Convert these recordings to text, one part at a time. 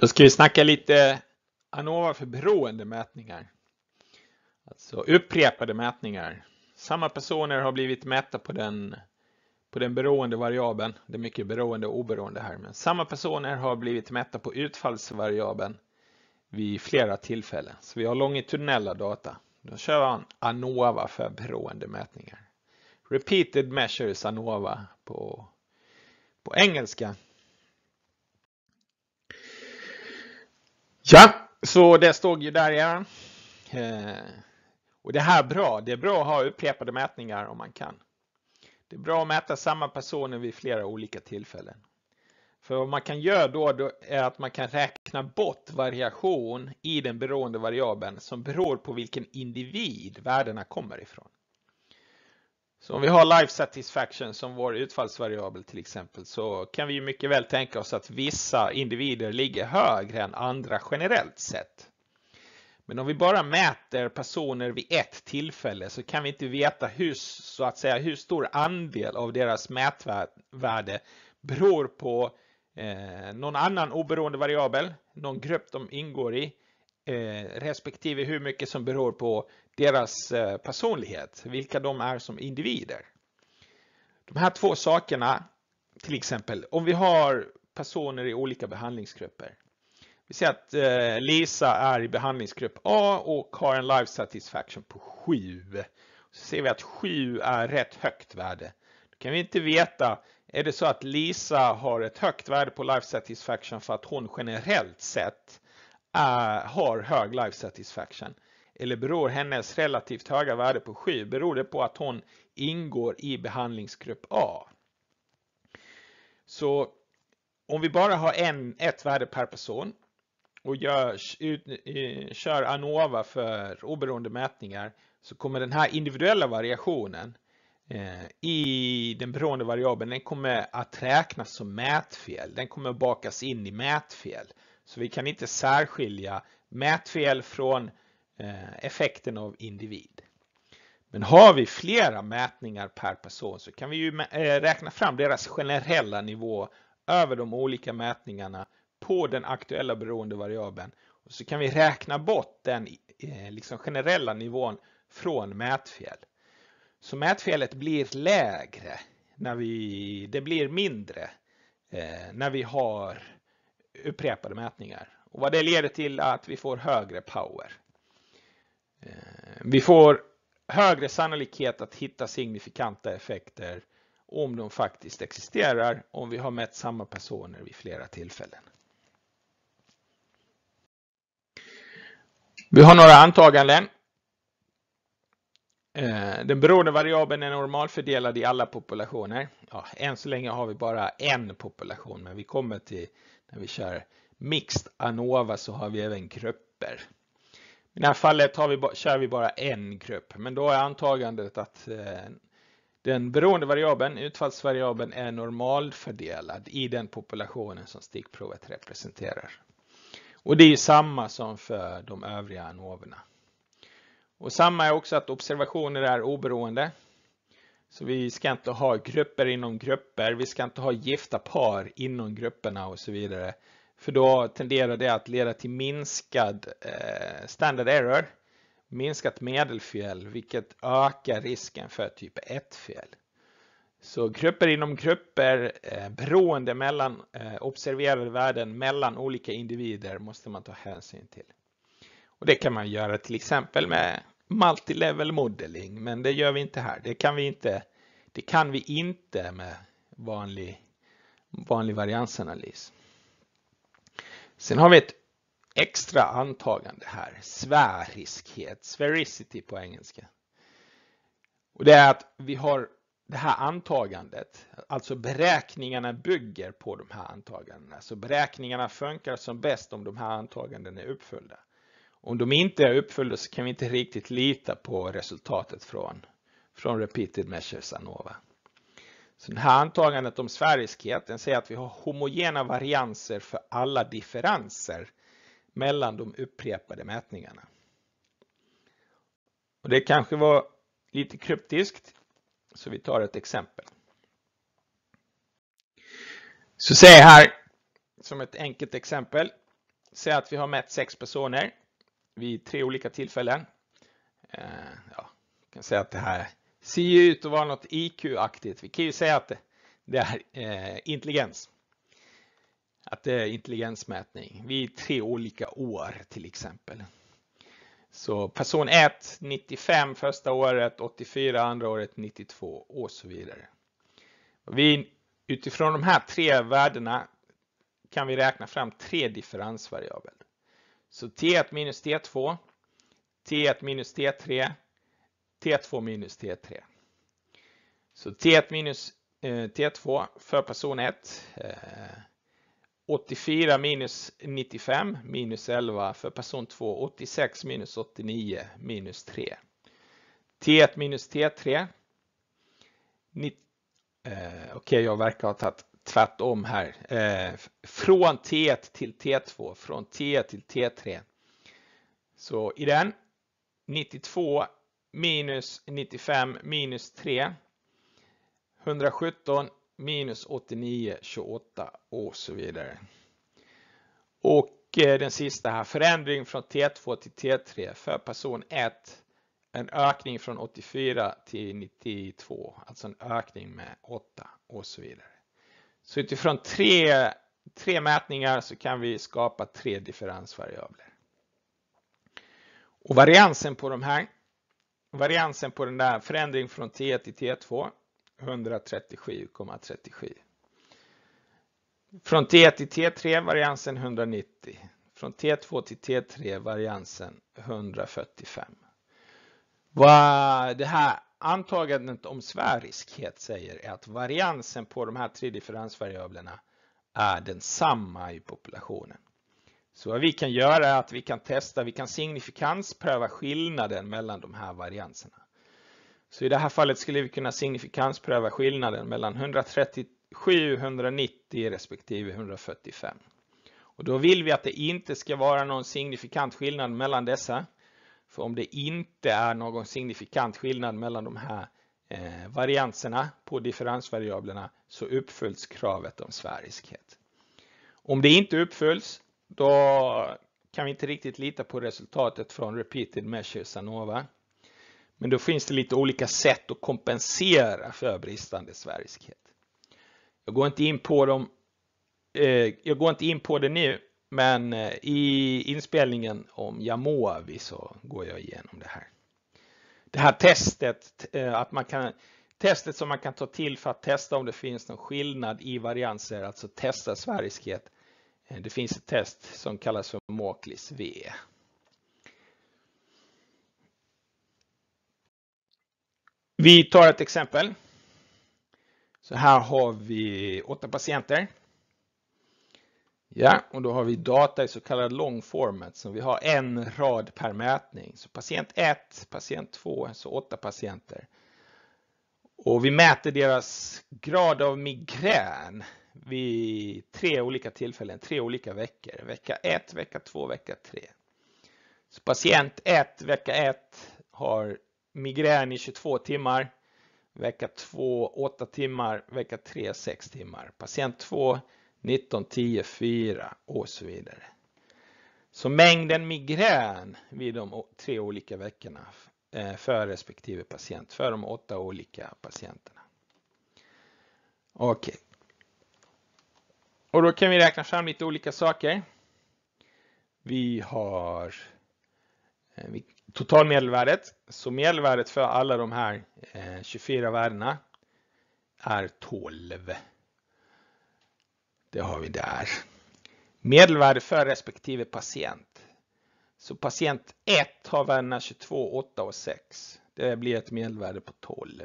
Då ska vi snacka lite ANOVA för beroende mätningar. Alltså upprepade mätningar. Samma personer har blivit mätta på den, på den beroende variabeln. Det är mycket beroende och oberoende här. Men samma personer har blivit mätta på utfallsvariabeln vid flera tillfällen. Så vi har longitudinella data. Då kör man ANOVA för beroende mätningar. Repeated measures ANOVA på, på engelska. Ja, så det stod ju där ja. Eh, och det här är bra. Det är bra att ha upprepade mätningar om man kan. Det är bra att mäta samma personer vid flera olika tillfällen. För vad man kan göra då är att man kan räkna bort variation i den beroende variabeln som beror på vilken individ värdena kommer ifrån. Så om vi har life satisfaction som vår utfallsvariabel till exempel så kan vi mycket väl tänka oss att vissa individer ligger högre än andra generellt sett. Men om vi bara mäter personer vid ett tillfälle så kan vi inte veta hur, så att säga, hur stor andel av deras mätvärde beror på eh, någon annan oberoende variabel, någon grupp de ingår i, eh, respektive hur mycket som beror på deras eh, personlighet, vilka de är som individer. De här två sakerna, till exempel om vi har personer i olika behandlingsgrupper. Vi ser att eh, Lisa är i behandlingsgrupp A och har en life satisfaction på 7. Så ser vi att 7 är rätt högt värde. Då kan vi inte veta, är det så att Lisa har ett högt värde på life satisfaction för att hon generellt sett är, eh, har hög life satisfaction? eller beror hennes relativt höga värde på 7 beror det på att hon ingår i behandlingsgrupp A. Så om vi bara har en, ett värde per person och gör, ut, eh, kör ANOVA för oberoende mätningar så kommer den här individuella variationen eh, i den beroende variabeln den kommer att räknas som mätfel. Den kommer att bakas in i mätfel. Så vi kan inte särskilja mätfel från Eh, effekten av individ. Men har vi flera mätningar per person så kan vi ju eh, räkna fram deras generella nivå över de olika mätningarna på den aktuella beroendevariabeln. Och så kan vi räkna bort den eh, liksom generella nivån från mätfel. Så mätfelet blir lägre, när vi, det blir mindre när vi har upprepade mätningar. Och vad det leder till är att vi får högre power. Eh, vi får högre sannolikhet att hitta signifikanta effekter om de faktiskt existerar om vi har mätt samma personer vid flera tillfällen. Vi har några antaganden. Eh, den beroende variabeln är normalfördelad i alla populationer. Ja, än så länge har vi bara en population men vi kommer till när vi kör mixed ANOVA så har vi även grupper. I det här fallet har vi, kör vi bara en grupp, men då är antagandet att eh, den beroende variabeln, utfallsvariabeln, är normalfördelad i den populationen som stickprovet representerar. Och det är samma som för de övriga anoverna. Och samma är också att observationer är oberoende. Så vi ska inte ha grupper inom grupper, vi ska inte ha gifta par inom grupperna och så vidare. För då tenderar det att leda till minskad eh, standard error, minskat medelfel, vilket ökar risken för typ 1-fel. Så grupper inom grupper, eh, beroende mellan eh, observerade värden mellan olika individer måste man ta hänsyn till. Och Det kan man göra till exempel med multilevel modeling, men det gör vi inte här. Det kan vi inte, det kan vi inte med vanlig, vanlig variansanalys. Sen har vi ett extra antagande här, sfäriskhet, sphericity på engelska. Och det är att vi har det här antagandet, alltså beräkningarna bygger på de här antagandena. Så beräkningarna funkar som bäst om de här antagandena är uppfyllda. Om de inte är uppfyllda så kan vi inte riktigt lita på resultatet från, från repeated measures ANOVA. Så det här antagandet om sfäriskheten säger att vi har homogena varianser för alla differenser mellan de upprepade mätningarna. Och det kanske var lite kryptiskt, så vi tar ett exempel. Så säg här, som ett enkelt exempel, säg att vi har mätt sex personer vid tre olika tillfällen. Eh, ja, jag kan säga att det här ser ju ut att vara något IQ-aktigt. Vi kan ju säga att det är eh, intelligens. Att det är intelligensmätning vid tre olika år till exempel. Så person 1, 95 första året, 84 andra året, 92 och så vidare. Vi, utifrån de här tre värdena kan vi räkna fram tre differensvariabler. Så T1 minus T2, T1 minus T3 T2 minus T3. Så T1 minus eh, T2 för person 1. Eh, 84 minus 95 minus 11 för person 2. 86 minus 89 minus 3. T1 minus T3. Eh, Okej, okay, jag verkar ha tagit tvärtom här. Eh, från T1 till T2, från T1 till T3. Så i den 92 minus 95 minus 3. 117 minus 89, 28 och så vidare. Och eh, den sista här, förändring från T2 till T3 för person 1. En ökning från 84 till 92, alltså en ökning med 8 och så vidare. Så utifrån tre, tre mätningar så kan vi skapa tre differensvariabler. Och variansen på de här variansen på den där förändringen från T1 till T2 137,37. Från T1 till T3 variansen 190. Från T2 till T3 variansen 145. Vad det här antagandet om svärriskhet säger är att variansen på de här tre differensvariablerna är densamma i populationen. Så vad vi kan göra är att vi kan testa, vi kan signifikanspröva skillnaden mellan de här varianserna. Så i det här fallet skulle vi kunna signifikanspröva skillnaden mellan 137, 190 respektive 145. Och då vill vi att det inte ska vara någon signifikant skillnad mellan dessa. För om det inte är någon signifikant skillnad mellan de här eh, varianserna på differensvariablerna så uppfylls kravet om sfäriskhet. Om det inte uppfylls då kan vi inte riktigt lita på resultatet från repeated measures anova. Men då finns det lite olika sätt att kompensera för bristande sveriskhet. Jag går inte in på dem. Eh, jag går inte in på det nu, men eh, i inspelningen om Jamoavi så går jag igenom det här. Det här testet, eh, att man kan, testet som man kan ta till för att testa om det finns någon skillnad i varianser, alltså testa sveriskhet, Eh, det finns ett test som kallas för Mauchlis V. Vi tar ett exempel. Så här har vi åtta patienter. Ja, och då har vi data i så kallad long format, så vi har en rad per mätning. Så patient 1, patient 2, så åtta patienter. Och vi mäter deras grad av migrän vid tre olika tillfällen, tre olika veckor. Vecka 1, vecka 2, vecka 3. patient 1, vecka 1 har migrän i 22 timmar. Vecka 2, 8 timmar. Vecka 3, 6 timmar. Patient 2, 19, 10, 4 och så vidare. Så mängden migrän vid de tre olika veckorna eh, för respektive patient, för de åtta olika patienterna. Okej, och då kan vi räkna fram lite olika saker. Vi har eh, totalmedelvärdet. Så medelvärdet för alla de här 24 eh, värdena är 12. Det har vi där. Medelvärde för respektive patient. Så patient 1 har värdena 22, 8 och 6. Det blir ett medelvärde på 12.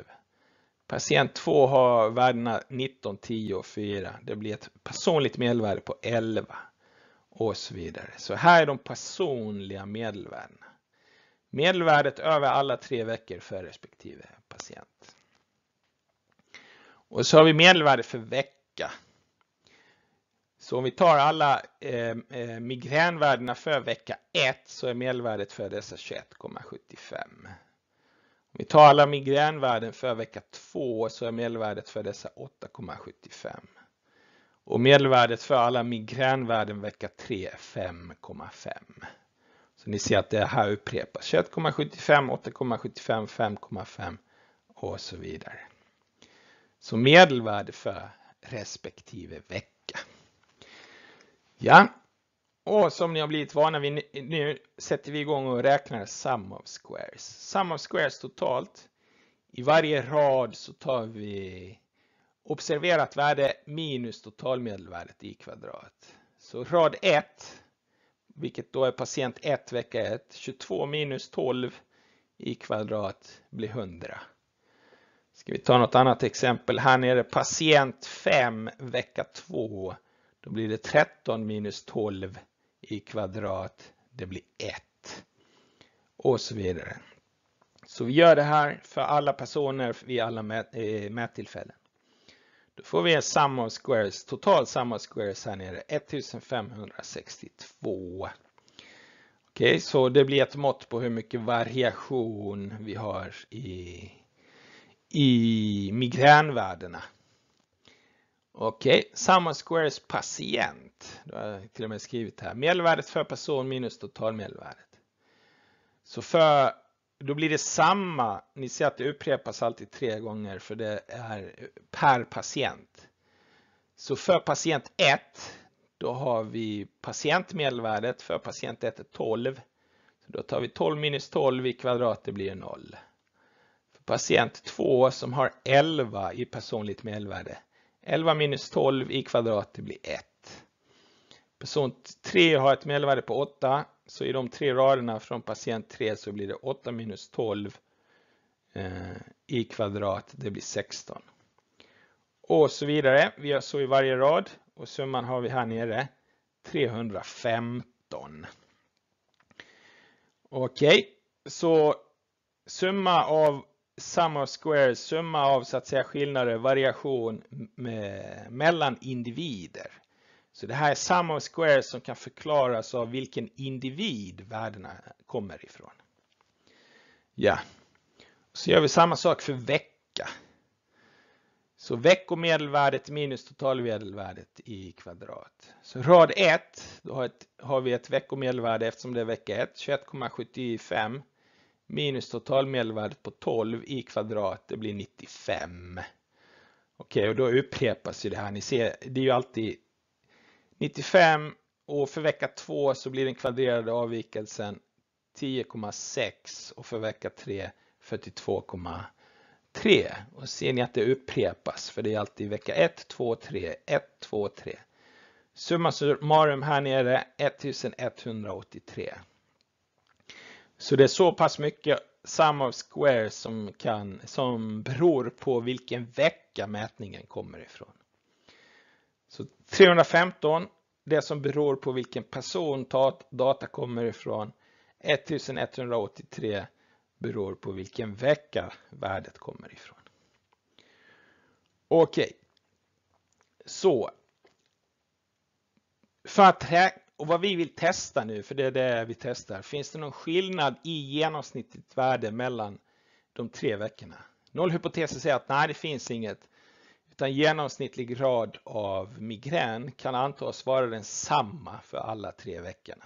Patient 2 har värdena 19, 10 och 4. Det blir ett personligt medelvärde på 11 och så vidare. Så här är de personliga medelvärdena. Medelvärdet över alla tre veckor för respektive patient. Och så har vi medelvärdet för vecka. Så om vi tar alla eh, eh migränvärdena för vecka 1 så är medelvärdet för dessa 21,75 vi tar alla migränvärden för vecka 2 så är medelvärdet för dessa 8,75. Och medelvärdet för alla migränvärden vecka 3 är 5,5. Så ni ser att det här upprepas 21,75, 8,75, 5,5 och så vidare. Så medelvärde för respektive vecka. Ja, och som ni har blivit vana vid, nu sätter vi igång och räknar sum of squares. Sum of squares totalt. I varje rad så tar vi observerat värde minus totalmedelvärdet i kvadrat. Så rad 1, vilket då är patient 1 vecka 1, 22 minus 12 i kvadrat blir 100. Ska vi ta något annat exempel? Här nere patient 5 vecka 2, då blir det 13 minus 12 i kvadrat, det blir 1 och så vidare. Så vi gör det här för alla personer vid alla eh, mättillfällen. Då får vi en sum of squares, total sum of squares här nere, 1562. Okej, okay, så det blir ett mått på hur mycket variation vi har i, i migränvärdena. Okej, okay. samma squares patient. Då har jag till och med skrivit här. Medelvärdet för person minus totalmedelvärdet. Så för, då blir det samma. Ni ser att det upprepas alltid tre gånger för det är per patient. Så för patient 1, då har vi patientmedelvärdet. För patient 1 är 12. Så då tar vi 12 minus 12 i kvadrat, det blir 0. För patient 2 som har 11 i personligt medelvärde 11 minus 12 i kvadrat det blir 1. Person 3 har ett medelvärde på 8 så i de tre raderna från patient 3 så blir det 8 minus 12 eh, i kvadrat det blir 16. Och så vidare. Vi gör så i varje rad och summan har vi här nere 315. Okej, så summa av sum of summa av så att säga skillnader, variation mellan individer. Så det här är sum of squares som kan förklaras av vilken individ värdena kommer ifrån. Ja, så gör vi samma sak för vecka. Så veckomedelvärdet minus totalmedelvärdet i kvadrat. Så rad 1, då har vi ett veckomedelvärde eftersom det är vecka 1, 21,75 minus totalmedelvärdet på 12 i kvadrat, det blir 95. Okej, okay, och då upprepas ju det här. Ni ser, det är ju alltid 95 och för vecka 2 så blir den kvadrerade avvikelsen 10,6 och för vecka 3 42,3. Och ser ni att det upprepas för det är alltid vecka 1, 2, 3, 1, 2, 3. Summa summarum här nere 1183. Så det är så pass mycket sum of squares som, kan, som beror på vilken vecka mätningen kommer ifrån. Så 315, det som beror på vilken person data kommer ifrån. 1183 beror på vilken vecka värdet kommer ifrån. Okej, så för att och vad vi vill testa nu, för det är det vi testar, finns det någon skillnad i genomsnittligt värde mellan de tre veckorna? Nollhypotesen säger att nej, det finns inget. Utan genomsnittlig grad av migrän kan antas vara densamma för alla tre veckorna.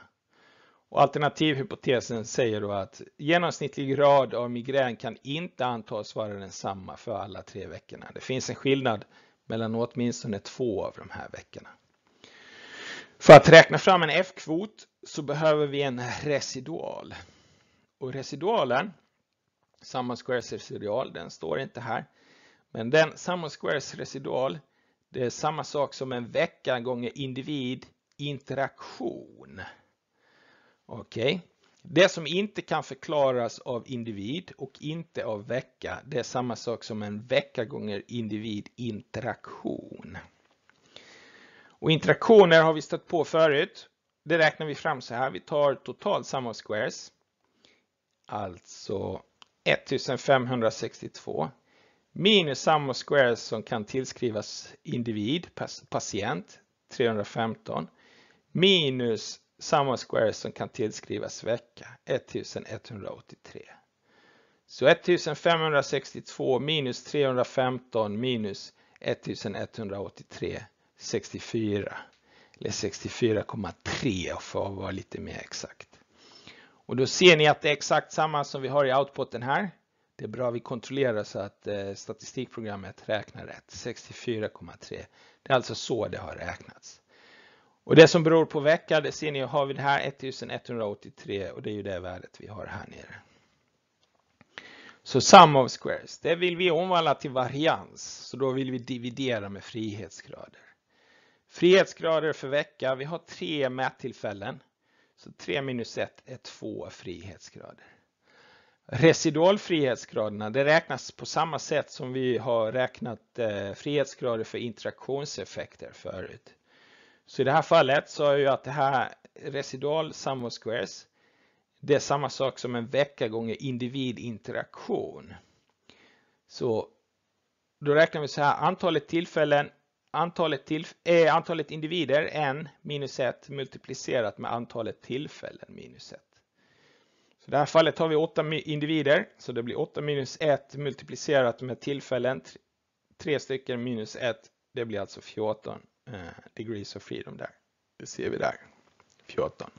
Och alternativhypotesen säger då att genomsnittlig grad av migrän kan inte antas vara densamma för alla tre veckorna. Det finns en skillnad mellan åtminstone två av de här veckorna. För att räkna fram en F-kvot så behöver vi en residual. Och residualen, samma squares residual, den står inte här. Men den samma squares residual, det är samma sak som en vecka gånger individ interaktion. Okej. Okay. Det som inte kan förklaras av individ och inte av vecka, det är samma sak som en vecka gånger individ interaktion interaktioner har vi stött på förut. Det räknar vi fram så här. Vi tar totalt sum of squares. Alltså 1562 minus sum of squares som kan tillskrivas individ, patient, 315 minus sum of squares som kan tillskrivas vecka, 1183. Så 1562 minus 315 minus 1183 64 eller 64,3 för att vara lite mer exakt. Och då ser ni att det är exakt samma som vi har i outputen här. Det är bra vi kontrollerar så att eh, statistikprogrammet räknar rätt. 64,3. Det är alltså så det har räknats. Och det som beror på vecka, det ser ni, har vi det här 1183 och det är ju det värdet vi har här nere. Så sum of squares, det vill vi omvandla till varians. Så då vill vi dividera med frihetsgrader. Frihetsgrader för vecka. Vi har tre mättillfällen. Så 3 minus 1 är två frihetsgrader. Residualfrihetsgraderna det räknas på samma sätt som vi har räknat eh, frihetsgrader för interaktionseffekter förut. Så i det här fallet så är ju att det här residual sum of squares det är samma sak som en vecka gånger individinteraktion. Så då räknar vi så här, antalet tillfällen antalet, äh, antalet individer n minus 1 multiplicerat med antalet tillfällen minus 1. I det här fallet har vi 8 individer, så det blir 8 minus 1 multiplicerat med tillfällen, 3 stycken minus 1, det blir alltså 14 eh, degrees of freedom där. Det ser vi där, 14.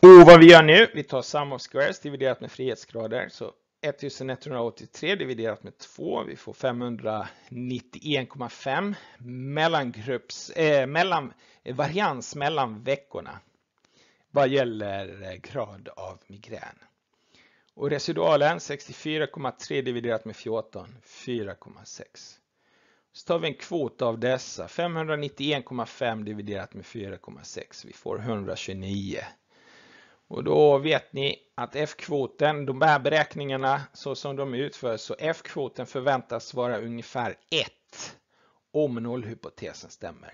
Och vad vi gör nu, vi tar sum of squares dividerat med frihetsgrader, så 1183 dividerat med 2, vi får 591,5 mellangrupps, eh, mellan, varians mellan veckorna vad gäller eh, grad av migrän. Och residualen 64,3 dividerat med 14, 4,6. Så tar vi en kvot av dessa, 591,5 dividerat med 4,6, vi får 129. Och då vet ni att F-kvoten, de här beräkningarna så som de utförs, så F-kvoten förväntas vara ungefär 1 om nollhypotesen stämmer.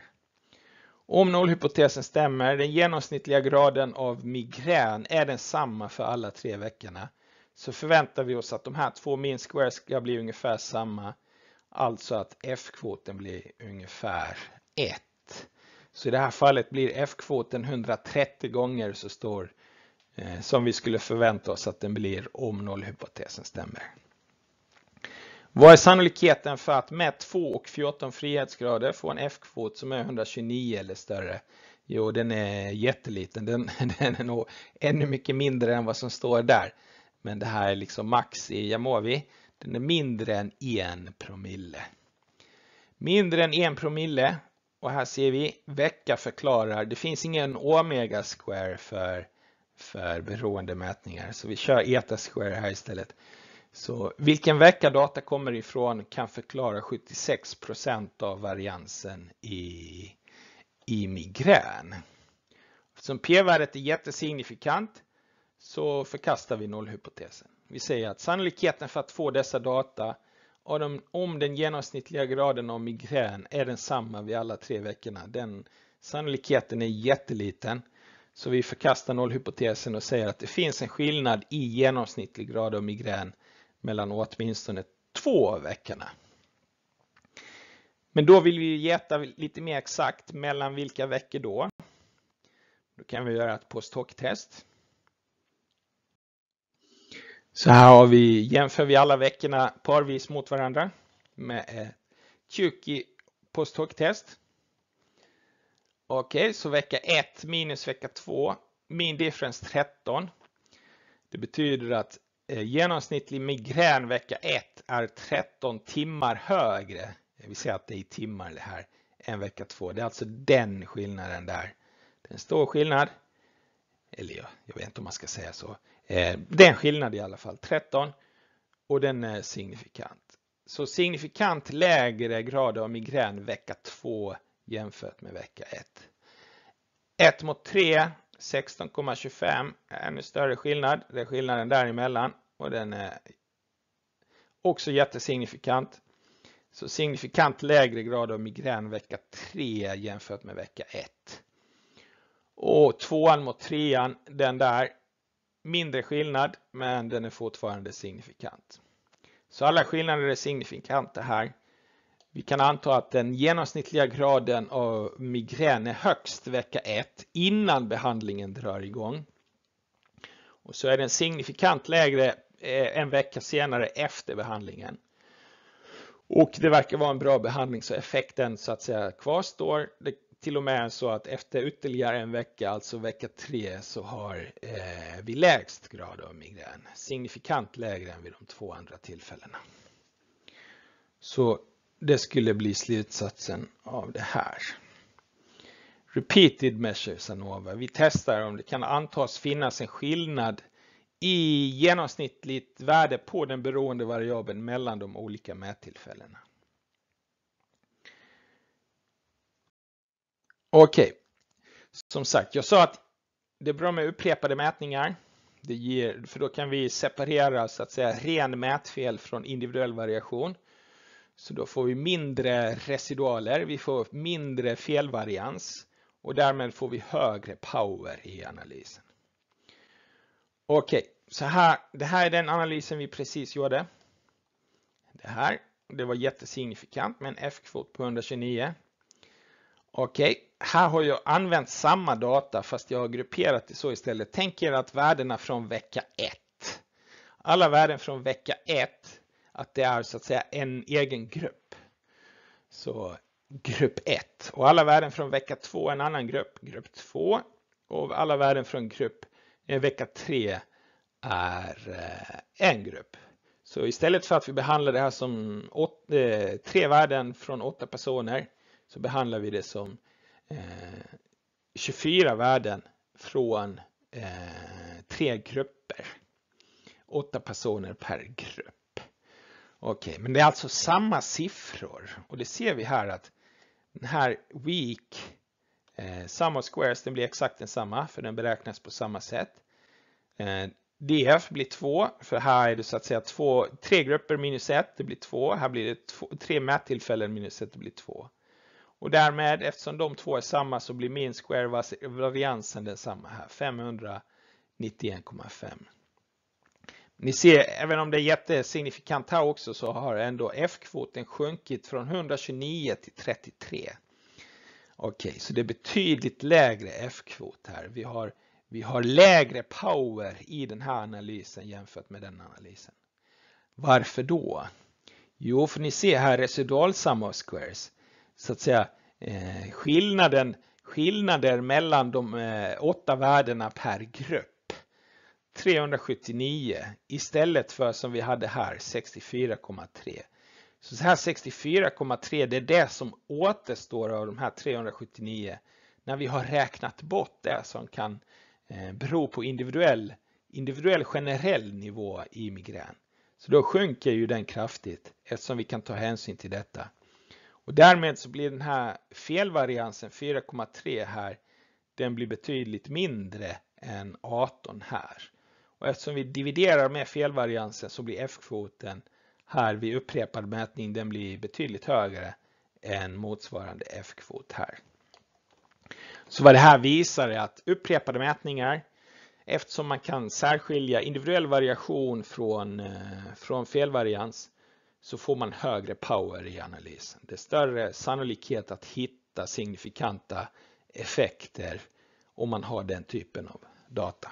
Om nollhypotesen stämmer, den genomsnittliga graden av migrän är densamma för alla tre veckorna, så förväntar vi oss att de här två min squares ska bli ungefär samma, alltså att F-kvoten blir ungefär 1. Så i det här fallet blir F-kvoten 130 gånger så står Eh, som vi skulle förvänta oss att den blir om nollhypotesen stämmer. Vad är sannolikheten för att med 2 och 14 frihetsgrader få en F-kvot som är 129 eller större? Jo, den är jätteliten. Den, den är nog ännu mycket mindre än vad som står där. Men det här är liksom max i Jamovi. Den är mindre än 1 promille. Mindre än 1 promille. Och här ser vi vecka förklarar. Det finns ingen omega square för för beroendemätningar. Så vi kör ETA-square här istället. Så vilken vecka data kommer ifrån kan förklara 76 av variansen i, i migrän. Eftersom p-värdet är jättesignifikant så förkastar vi nollhypotesen. Vi säger att sannolikheten för att få dessa data om den genomsnittliga graden av migrän är densamma vid alla tre veckorna. Den sannolikheten är jätteliten. Så vi förkastar nollhypotesen och säger att det finns en skillnad i genomsnittlig grad av migrän mellan åtminstone två av veckorna. Men då vill vi veta lite mer exakt mellan vilka veckor då. Då kan vi göra ett post hoc-test. Så här har vi, jämför vi alla veckorna parvis mot varandra med ett Tjuki post hoc-test. Okej, okay, så vecka 1 minus vecka 2, min difference 13. Det betyder att eh, genomsnittlig migrän vecka 1 är 13 timmar högre, vi säger att det är i timmar det här, än vecka 2. Det är alltså den skillnaden där. Det är en stor skillnad. Eller jag, jag vet inte om man ska säga så. Eh, det är en skillnad i alla fall, 13. Och den är signifikant. Så signifikant lägre grad av migrän vecka 2 jämfört med vecka 1. 1 mot 3, 16,25. är Ännu större skillnad. Det är skillnaden däremellan och den är också jättesignifikant. Så signifikant lägre grad av migrän vecka 3 jämfört med vecka 1. Och tvåan mot trean, den där, mindre skillnad men den är fortfarande signifikant. Så alla skillnader är signifikanta här. Vi kan anta att den genomsnittliga graden av migrän är högst vecka 1 innan behandlingen drar igång. Och så är den signifikant lägre eh, en vecka senare efter behandlingen. Och det verkar vara en bra behandling så effekten så att säga kvarstår. Det till och med så att efter ytterligare en vecka, alltså vecka 3, så har eh, vi lägst grad av migrän. Signifikant lägre än vid de två andra tillfällena. Så det skulle bli slutsatsen av det här. Repeated measures ANOVA. Vi testar om det kan antas finnas en skillnad i genomsnittligt värde på den beroende variabeln mellan de olika mättillfällena. Okej, okay. som sagt, jag sa att det är bra med upprepade mätningar. Det ger, för då kan vi separera så att säga ren mätfel från individuell variation. Så då får vi mindre residualer, vi får mindre felvarians och därmed får vi högre power i analysen. Okej, okay, så här, det här är den analysen vi precis gjorde. Det här, det var jättesignifikant med en F-kvot på 129. Okej, okay, här har jag använt samma data fast jag har grupperat det så istället. Tänk er att värdena från vecka 1. Alla värden från vecka 1 att det är så att säga en egen grupp. Så grupp 1 och alla värden från vecka 2 en annan grupp, grupp 2 och alla värden från grupp eh, vecka 3 är eh, en grupp. Så istället för att vi behandlar det här som åt, eh, tre värden från åtta personer så behandlar vi det som 24 eh, värden från eh, tre grupper. Åtta personer per grupp. Okej, men det är alltså samma siffror och det ser vi här att den här week eh, samma squares, den blir exakt densamma för den beräknas på samma sätt. Eh, DF blir 2 för här är det så att säga två, tre grupper minus 1, det blir 2. Här blir det två, tre mättillfällen minus 1, det blir 2. Och därmed, eftersom de två är samma så blir min square variansen densamma här, 591,5. Ni ser, även om det är jättesignifikant här också, så har ändå F-kvoten sjunkit från 129 till 33. Okej, så det är betydligt lägre F-kvot här. Vi har, vi har lägre power i den här analysen jämfört med den analysen. Varför då? Jo, för ni ser här residual sum of squares. Så att säga eh, skillnaden, skillnader mellan de eh, åtta värdena per grupp. 379 istället för som vi hade här 64,3. Så här 64,3 det är det som återstår av de här 379 när vi har räknat bort det som kan eh, bero på individuell, individuell generell nivå i migrän. Så då sjunker ju den kraftigt eftersom vi kan ta hänsyn till detta. Och därmed så blir den här felvariansen 4,3 här, den blir betydligt mindre än 18 här. Och eftersom vi dividerar med felvariansen så blir F-kvoten här vid upprepad mätning den blir betydligt högre än motsvarande F-kvot här. Så vad det här visar är att upprepade mätningar eftersom man kan särskilja individuell variation från, eh, från felvarians så får man högre power i analysen. Det är större sannolikhet att hitta signifikanta effekter om man har den typen av data.